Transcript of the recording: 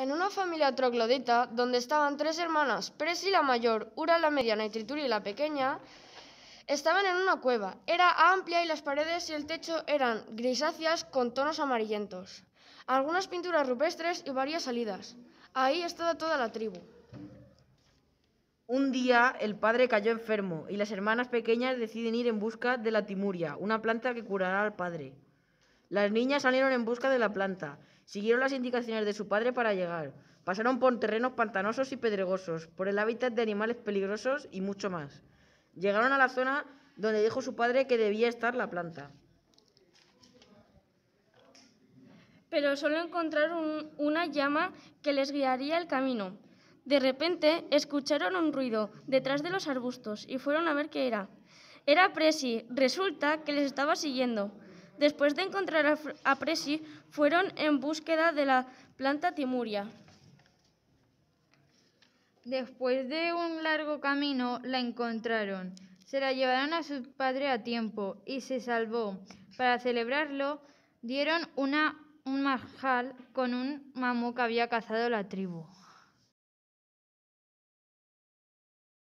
En una familia troglodita, donde estaban tres hermanas, Presi la mayor, Ura la mediana y Trituri la pequeña, estaban en una cueva. Era amplia y las paredes y el techo eran grisáceas con tonos amarillentos. Algunas pinturas rupestres y varias salidas. Ahí estaba toda la tribu. Un día el padre cayó enfermo y las hermanas pequeñas deciden ir en busca de la timuria, una planta que curará al padre. Las niñas salieron en busca de la planta. Siguieron las indicaciones de su padre para llegar. Pasaron por terrenos pantanosos y pedregosos, por el hábitat de animales peligrosos y mucho más. Llegaron a la zona donde dijo su padre que debía estar la planta. Pero solo encontraron una llama que les guiaría el camino. De repente escucharon un ruido detrás de los arbustos y fueron a ver qué era. Era Presi. Resulta que les estaba siguiendo. Después de encontrar a Presi, fueron en búsqueda de la planta Timuria. Después de un largo camino, la encontraron. Se la llevaron a su padre a tiempo y se salvó. Para celebrarlo, dieron una, un majal con un mamú que había cazado la tribu.